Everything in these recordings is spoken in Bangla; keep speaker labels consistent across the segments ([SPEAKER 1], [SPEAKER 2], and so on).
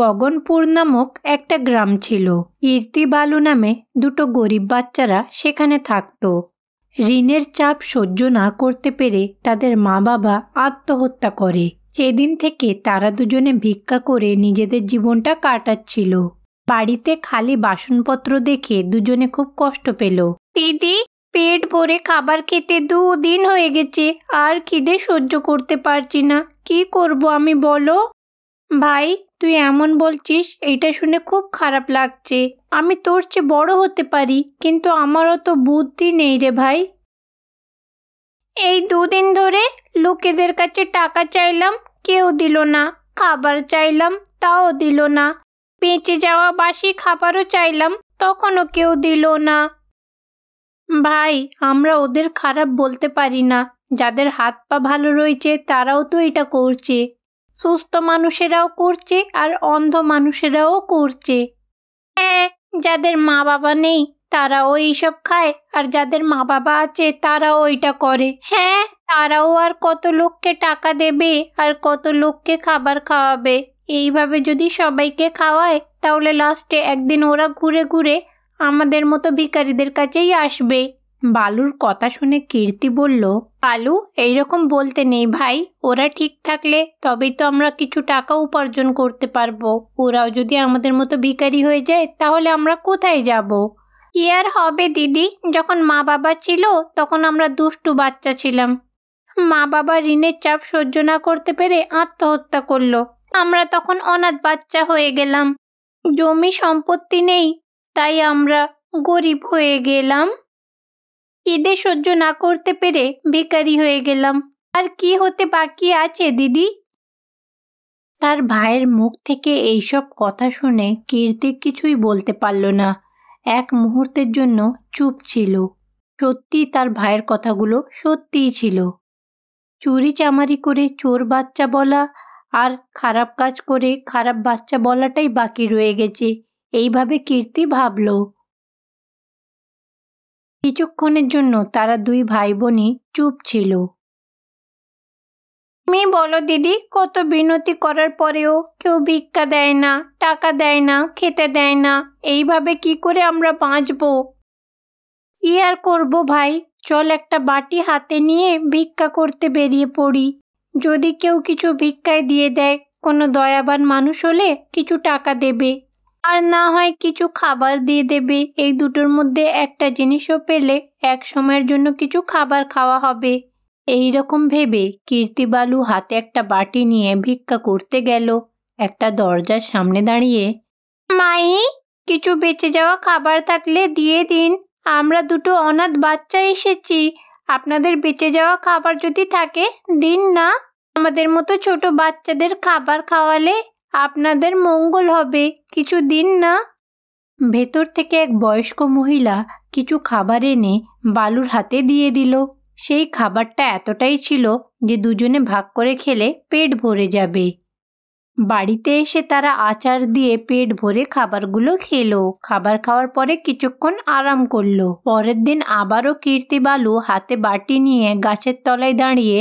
[SPEAKER 1] গগনপুর নামক একটা গ্রাম ছিল ইর্তি বালু নামে দুটো গরিব বাচ্চারা সেখানে থাকত ঋণের চাপ সহ্য না করতে পেরে তাদের মা বাবা আত্মহত্যা করে সেদিন থেকে তারা দুজনে ভিক্ষা করে নিজেদের জীবনটা কাটাচ্ছিল বাড়িতে খালি বাসনপত্র দেখে দুজনে খুব কষ্ট পেল দিদি পেট ভরে খাবার খেতে দুদিন হয়ে গেছে আর খিদে সহ্য করতে পারছি না কি করব আমি বলো ভাই তুই এমন বলছিস এইটা শুনে খুব খারাপ লাগছে আমি তোর চেয়ে বড় হতে পারি কিন্তু আমারও তো বুদ্ধি নেই রে ভাই এই দুদিন ধরে লোকেদের কাছে টাকা চাইলাম কেউ দিল না খাবার চাইলাম তাও দিল না বেঁচে যাওয়া বাসি খাবারও চাইলাম তখনও কেউ দিল না ভাই আমরা ওদের খারাপ বলতে পারি না যাদের হাত পা ভালো রয়েছে তারাও তো এটা করছে সুস্থ মানুষেরাও করছে আর অন্ধ মানুষেরাও করছে হ্যাঁ যাদের মা বাবা নেই তারাও এইসব খায় আর যাদের মা বাবা আছে তারাও এটা করে হ্যাঁ তারাও আর কত লোককে টাকা দেবে আর কত লোককে খাবার খাওয়াবে এইভাবে যদি সবাইকে খাওয়ায় তাহলে লাস্টে একদিন ওরা ঘুরে ঘুরে আমাদের মতো ভিকারীদের কাছেই আসবে বালুর কথা শুনে কীর্তি বলল কালু রকম বলতে নেই ভাই ওরা ঠিক থাকলে তবেই তো আমরা কিছু টাকা উপার্জন করতে পারবো ওরাও যদি আমাদের মতো ভিকারি হয়ে যায় তাহলে আমরা কোথায় যাব কি আর হবে দিদি যখন মা বাবা ছিল তখন আমরা দুষ্টু বাচ্চা ছিলাম মা বাবা ঋণের চাপ সহ্য না করতে পেরে আত্মহত্যা করলো আমরা তখন অনাথ বাচ্চা হয়ে গেলাম জমি সম্পত্তি নেই তাই আমরা গরিব হয়ে গেলাম ঈদে সহ্য না করতে পেরে বেকারি হয়ে গেলাম আর কি হতে বাকি আছে দিদি তার ভাইয়ের মুখ থেকে এইসব কথা শুনে কীর্তি কিছুই বলতে পারল না এক মুহূর্তের জন্য চুপ ছিল সত্যি তার ভাইয়ের কথাগুলো সত্যিই ছিল চুরি চামারি করে চোর বাচ্চা বলা আর খারাপ কাজ করে খারাপ বাচ্চা বলাটাই বাকি রয়ে গেছে এইভাবে কীর্তি ভাবলো কিছুক্ষণের জন্য তারা দুই ভাই বোনই চুপ ছিল তুমি বলো দিদি কত বিনতি করার পরেও কেউ ভিক্ষা দেয় না টাকা দেয় না খেতে দেয় না এইভাবে কি করে আমরা বাঁচব ই আর করব ভাই চল একটা বাটি হাতে নিয়ে ভিক্ষা করতে বেরিয়ে পড়ি যদি কেউ কিছু ভিক্ষায় দিয়ে দেয় কোনো দয়াবান মানুষ হলে কিছু টাকা দেবে আর না হয় কিছু খাবার দিয়ে দেবে এই দুটোর মধ্যে একটা জিনিসও পেলে এক সময়ের জন্য কিছু খাবার খাওয়া হবে এই রকম ভেবে কীর্তিবালু হাতে একটা বাটি নিয়ে ভিক্ষা করতে গেল একটা দরজার সামনে দাঁড়িয়ে মাই কিছু বেঁচে যাওয়া খাবার থাকলে দিয়ে দিন আমরা দুটো অনাথ বাচ্চা এসেছি আপনাদের বেঁচে যাওয়া খাবার যদি থাকে দিন না আমাদের মতো ছোট বাচ্চাদের খাবার খাওয়ালে আপনাদের মঙ্গল হবে কিছু দিন না ভেতর থেকে এক বয়স্ক মহিলা কিছু খাবার এনে বালুর হাতে দিয়ে দিল সেই খাবারটা এতটাই ছিল যে দুজনে ভাগ করে খেলে পেট ভরে যাবে বাড়িতে এসে তারা আচার দিয়ে পেট ভরে খাবারগুলো খেলো খাবার খাওয়ার পরে কিছুক্ষণ আরাম করলো পরের দিন আবারও কীর্তি বালু হাতে বাটি নিয়ে গাছের তলায় দাঁড়িয়ে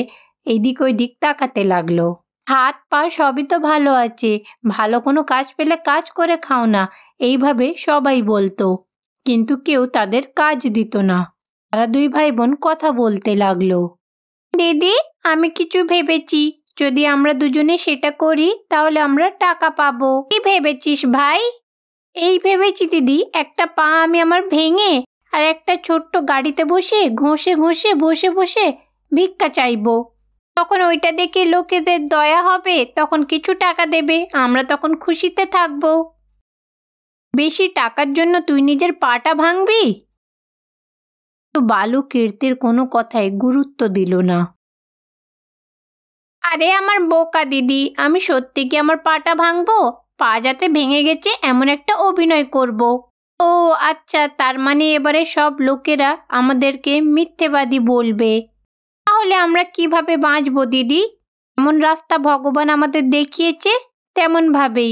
[SPEAKER 1] এদিক ওই দিক তাকাতে লাগলো হাত পা সবই তো ভালো আছে ভালো কোনো কাজ পেলে কাজ করে খাও না এইভাবে সবাই বলতো কিন্তু কেউ তাদের কাজ দিত না তারা দুই ভাই বোন কথা বলতে লাগলো দিদি আমি কিছু ভেবেছি যদি আমরা দুজনে সেটা করি তাহলে আমরা টাকা পাবো কি ভেবেছিস ভাই এই ভেবেছি দিদি একটা পা আমি আমার ভেঙে আর একটা ছোট্ট গাড়িতে বসে ঘষে ঘষে বসে বসে ভিক্ষা চাইবো তখন ওইটা দেখে লোকেদের দয়া হবে তখন কিছু টাকা দেবে আমরা তখন খুশিতে থাকব বেশি টাকার জন্য তুই নিজের পাটা ভাঙবি তো বালু কীর্তির কোনো কথায় গুরুত্ব দিল না আরে আমার বোকা দিদি আমি সত্যি কি আমার পাটা ভাঙবো পা যাতে ভেঙে গেছে এমন একটা অভিনয় করব। ও আচ্ছা তার মানে এবারে সব লোকেরা আমাদেরকে মিথ্যেবাদী বলবে তাহলে আমরা কিভাবে বাঁচবো দিদি এমন রাস্তা ভগবান আমাদের দেখিয়েছে তেমনভাবেই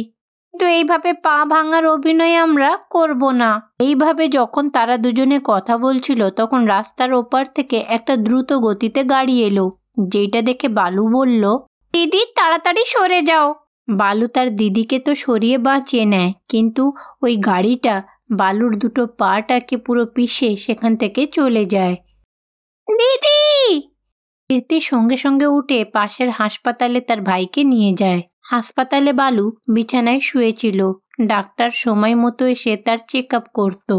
[SPEAKER 1] কিন্তু এইভাবে পা ভাঙার অভিনয় আমরা করব না এইভাবে যখন তারা দুজনে কথা বলছিল তখন রাস্তার ওপার থেকে একটা দ্রুত গতিতে গাড়ি এলো যেটা দেখে বালু বলল দিদি তাড়াতাড়ি সরে যাও বালু তার দিদিকে তো সরিয়ে বাঁচিয়ে নেয় কিন্তু ওই গাড়িটা বালুর দুটো পাটাকে পুরো পিষে সেখান থেকে চলে যায় দিদি কীর্তি সঙ্গে সঙ্গে উঠে পাশের হাসপাতালে তার ভাইকে নিয়ে যায় হাসপাতালে বালু বিছানায় শুয়েছিল ডাক্তার সময় মতো এসে তার চেক আপ করত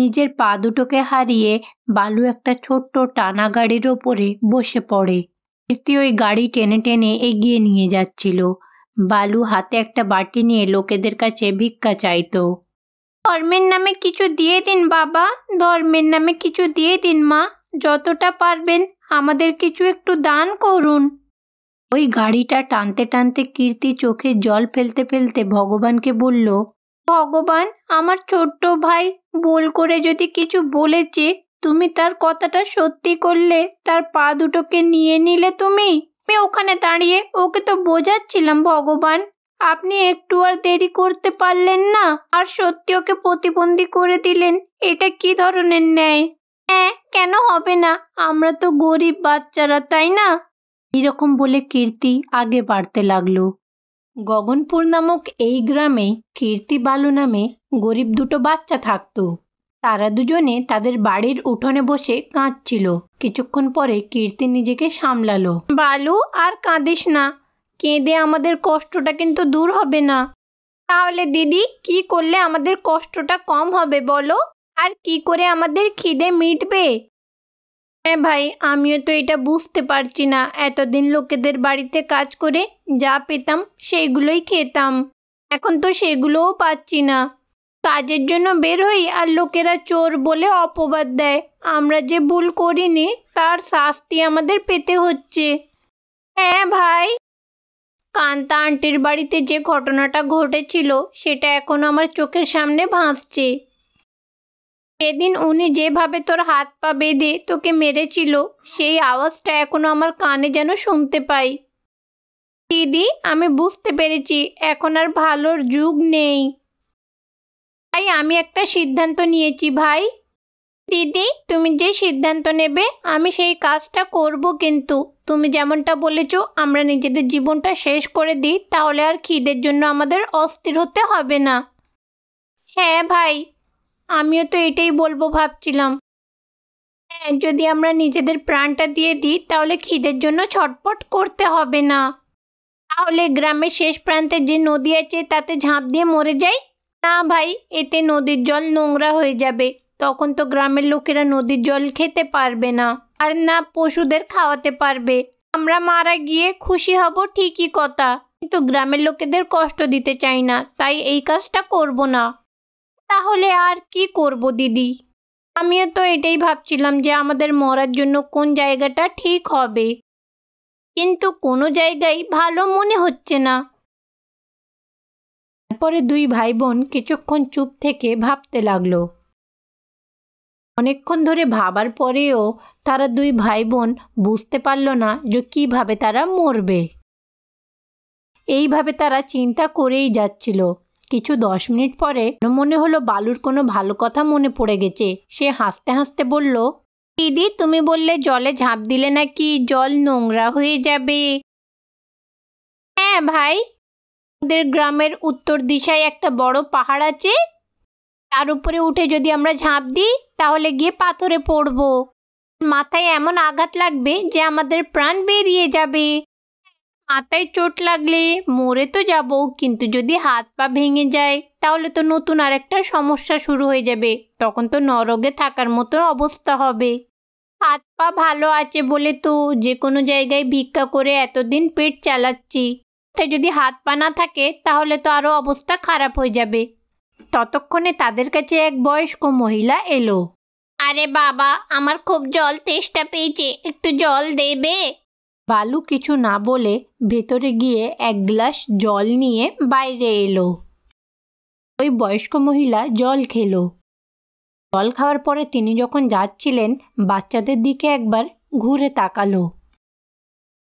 [SPEAKER 1] নিজের পা দুটোকে হারিয়ে বালু একটা ছোট্ট টানা গাড়ির ওপরে বসে পড়ে কীর্তি ওই গাড়ি টেনে টেনে এগিয়ে নিয়ে যাচ্ছিল বালু হাতে একটা বাটি নিয়ে লোকেদের কাছে ভিক্ষা চাইত ধর্মের নামে কিছু দিয়ে দিন বাবা ধর্মের নামে কিছু দিয়ে দিন মা যতটা পারবেন আমাদের কিছু একটু দান করুন ওই গাড়িটা টানতে টানতে কীর্তি চোখে জল ফেলতে ফেলতে ভগবানকে বলল ভগবান আমার ছোট্ট ভাই বল করে যদি কিছু বলেছে তুমি তার কথাটা সত্যি করলে তার পা দুটোকে নিয়ে নিলে তুমি আমি ওখানে দাঁড়িয়ে ওকে তো বোঝাচ্ছিলাম ভগবান আপনি একটু আর দেরি করতে পারলেন না আর সত্যি ওকে প্রতিবন্ধী করে দিলেন এটা কি ধরনের ন্যায় হ্যাঁ কেন হবে না আমরা তো গরিব বাচ্চারা তাই না এরকম বলে কীর্তি আগে বাড়তে লাগলো গগনপুর নামক এই গ্রামে কীর্তি বালু নামে গরিব দুটো বাচ্চা থাকতো তারা দুজনে তাদের বাড়ির উঠোনে বসে কাঁদছিল কিছুক্ষণ পরে কীর্তি নিজেকে সামলালো বালু আর কাঁদিস না কেঁদে আমাদের কষ্টটা কিন্তু দূর হবে না তাহলে দিদি কি করলে আমাদের কষ্টটা কম হবে বলো আর কি করে আমাদের খিদে মিটবে হ্যাঁ ভাই আমিও তো এটা বুঝতে পারছি না এতদিন লোকেদের বাড়িতে কাজ করে যা পেতাম সেইগুলোই খেতাম এখন তো সেগুলোও পাচ্ছি না কাজের জন্য বের হই আর লোকেরা চোর বলে অপবাদ দেয় আমরা যে ভুল করিনি তার শাস্তি আমাদের পেতে হচ্ছে হ্যাঁ ভাই কান্তা আন্টির বাড়িতে যে ঘটনাটা ঘটেছিল সেটা এখন আমার চোখের সামনে ভাসছে সেদিন উনি যেভাবে তোর হাত পা বেঁধে তোকে মেরেছিল সেই আওয়াজটা এখনও আমার কানে যেন শুনতে পাই দিদি আমি বুঝতে পেরেছি এখন আর ভালোর যুগ নেই তাই আমি একটা সিদ্ধান্ত নিয়েছি ভাই দিদি তুমি যে সিদ্ধান্ত নেবে আমি সেই কাজটা করব কিন্তু তুমি যেমনটা বলেছ আমরা নিজেদের জীবনটা শেষ করে দিই তাহলে আর খিদের জন্য আমাদের অস্থির হতে হবে না হ্যাঁ ভাই আমিও তো এটাই বলবো ভাবছিলাম হ্যাঁ যদি আমরা নিজেদের প্রাণটা দিয়ে দিই তাহলে খিদের জন্য ছটপট করতে হবে না তাহলে গ্রামের শেষ প্রান্তে যে নদী আছে তাতে ঝাঁপ দিয়ে মরে যাই না ভাই এতে নদীর জল নোংরা হয়ে যাবে তখন তো গ্রামের লোকেরা নদীর জল খেতে পারবে না আর না পশুদের খাওয়াতে পারবে আমরা মারা গিয়ে খুশি হব ঠিকই কথা কিন্তু গ্রামের লোকেদের কষ্ট দিতে চাই না তাই এই কাজটা করব না তাহলে আর কি করব দিদি আমিও তো এটাই ভাবছিলাম যে আমাদের মরার জন্য কোন জায়গাটা ঠিক হবে কিন্তু কোনো জায়গায় ভালো মনে হচ্ছে না তারপরে দুই ভাই বোন কিছুক্ষণ চুপ থেকে ভাবতে লাগলো অনেকক্ষণ ধরে ভাবার পরেও তারা দুই ভাই বোন বুঝতে পারল না যে কিভাবে তারা মরবে এইভাবে তারা চিন্তা করেই যাচ্ছিল কিছু দশ মিনিট পরে মনে হলো বালুর কোনো ভালো কথা মনে পড়ে গেছে সে হাসতে হাসতে বলল দিদি তুমি বললে জলে ঝাঁপ দিলে নাকি জল নোংরা হয়ে যাবে হ্যাঁ ভাই আমাদের গ্রামের উত্তর দিশায় একটা বড় পাহাড় আছে তার উপরে উঠে যদি আমরা ঝাঁপ দিই তাহলে গিয়ে পাথরে পড়ব মাথায় এমন আঘাত লাগবে যে আমাদের প্রাণ বেরিয়ে যাবে মাথায় চোট লাগলে মরে তো যাব কিন্তু যদি হাত পা ভেঙে যায় তাহলে তো নতুন আরেকটা সমস্যা শুরু হয়ে যাবে তখন তো নরগে থাকার মতো অবস্থা হবে হাত পা ভালো আছে বলে তো যে কোনো জায়গায় ভিক্ষা করে এতদিন পেট চালাচ্ছি তাই যদি হাত পা না থাকে তাহলে তো আরও অবস্থা খারাপ হয়ে যাবে ততক্ষণে তাদের কাছে এক বয়স্ক মহিলা এলো আরে বাবা আমার খুব জল তেষ্টা পেয়েছে একটু জল দেবে বালু কিছু না বলে ভেতরে গিয়ে এক গ্লাস জল নিয়ে বাইরে এলো ওই বয়স্ক মহিলা জল খেলো জল খাওয়ার পরে তিনি যখন যাচ্ছিলেন বাচ্চাদের দিকে একবার ঘুরে তাকালো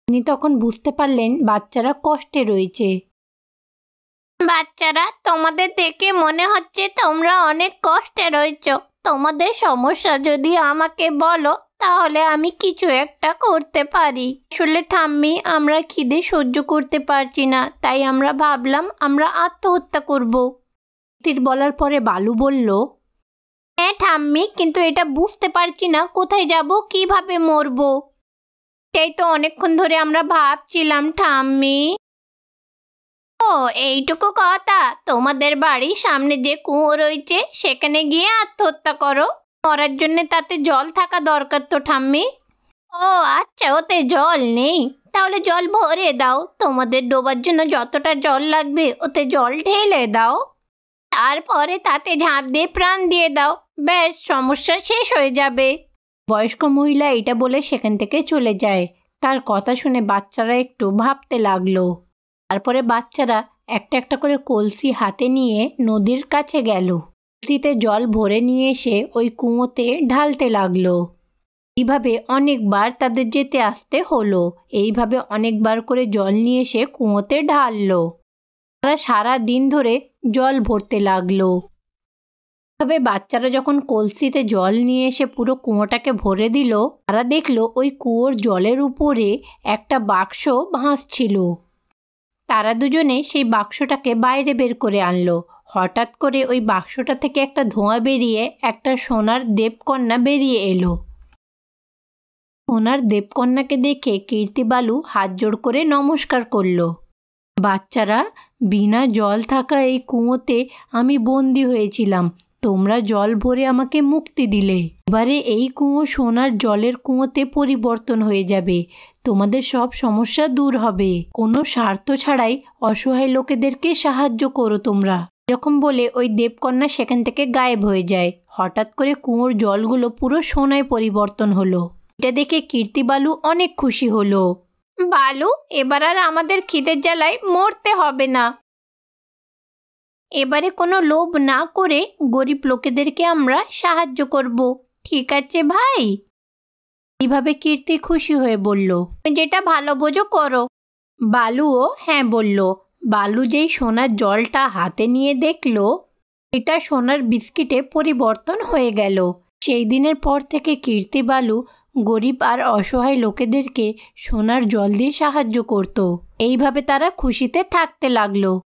[SPEAKER 1] তিনি তখন বুঝতে পারলেন বাচ্চারা কষ্টে রয়েছে বাচ্চারা তোমাদের দেখে মনে হচ্ছে তোমরা অনেক কষ্টে রয়েছ তোমাদের সমস্যা যদি আমাকে বলো তাহলে আমি কিছু একটা করতে পারি আসলে ঠাম্মি আমরা খিদে সহ্য করতে পারছি না তাই আমরা ভাবলাম আমরা আত্মহত্যা করব তীর বলার পরে বালু বলল হ্যাঁ ঠাম্মি কিন্তু এটা বুঝতে পারছি না কোথায় যাব কিভাবে মরব এটাই তো অনেকক্ষণ ধরে আমরা ভাবছিলাম ঠাম্মি ও এইটুকু কথা তোমাদের বাড়ির সামনে যে কুয়ো রয়েছে সেখানে গিয়ে আত্মহত্যা করো করার জন্য তাতে জল থাকা দরকার তো ঠাম্মি ও আচ্ছা ওতে জল নেই তাহলে জল ভরে দাও তোমাদের ডোবার জন্য যতটা জল লাগবে ওতে জল ঢেলে দাও তারপরে তাতে ঝাঁপ দিয়ে প্রাণ দিয়ে দাও ব্যাস সমস্যা শেষ হয়ে যাবে বয়স্ক মহিলা এটা বলে সেখান থেকে চলে যায় তার কথা শুনে বাচ্চারা একটু ভাবতে লাগলো তারপরে বাচ্চারা একটা একটা করে কলসি হাতে নিয়ে নদীর কাছে গেল বালতিতে জল ভরে নিয়ে এসে ওই কুঁয়োতে ঢালতে লাগলো এইভাবে অনেকবার তাদের যেতে আসতে হলো এইভাবে অনেকবার করে জল নিয়ে এসে কুঁয়োতে ঢাললো তারা সারা দিন ধরে জল ভরতে লাগলো তবে বাচ্চারা যখন কলসিতে জল নিয়ে এসে পুরো কুঁয়োটাকে ভরে দিল তারা দেখলো ওই কুয়োর জলের উপরে একটা বাক্স ভাঁজ ছিল তারা দুজনে সেই বাক্সটাকে বাইরে বের করে আনলো হঠাৎ করে ওই বাক্সটা থেকে একটা ধোঁয়া বেরিয়ে একটা সোনার দেবকন্যা বেরিয়ে এলো সোনার দেবকন্যাকে দেখে কীর্তিবালু হাত জোড় করে নমস্কার করল বাচ্চারা বিনা জল থাকা এই কুঁয়োতে আমি বন্দি হয়েছিলাম তোমরা জল ভরে আমাকে মুক্তি দিলে এবারে এই কুঁয়ো সোনার জলের কুঁয়োতে পরিবর্তন হয়ে যাবে তোমাদের সব সমস্যা দূর হবে কোনো স্বার্থ ছাড়াই অসহায় লোকেদেরকে সাহায্য করো তোমরা এরকম বলে ওই দেবকন্যা সেখান থেকে গায়েব হয়ে যায় হঠাৎ করে কুয়োর জলগুলো পুরো সোনায় পরিবর্তন হলো এটা দেখে কীর্তি বালু অনেক খুশি হলো বালু এবার আর আমাদের খিদের জ্বালায় মরতে হবে না এবারে কোনো লোভ না করে গরিব লোকেদেরকে আমরা সাহায্য করব ঠিক আছে ভাই এইভাবে কীর্তি খুশি হয়ে বলল যেটা ভালো বোঝো করো বালুও হ্যাঁ বলল বালু যেই সোনার জলটা হাতে নিয়ে দেখল এটা সোনার বিস্কিটে পরিবর্তন হয়ে গেল সেই দিনের পর থেকে কীর্তি বালু গরিব আর অসহায় লোকেদেরকে সোনার জল দিয়ে সাহায্য করত এইভাবে তারা খুশিতে থাকতে লাগলো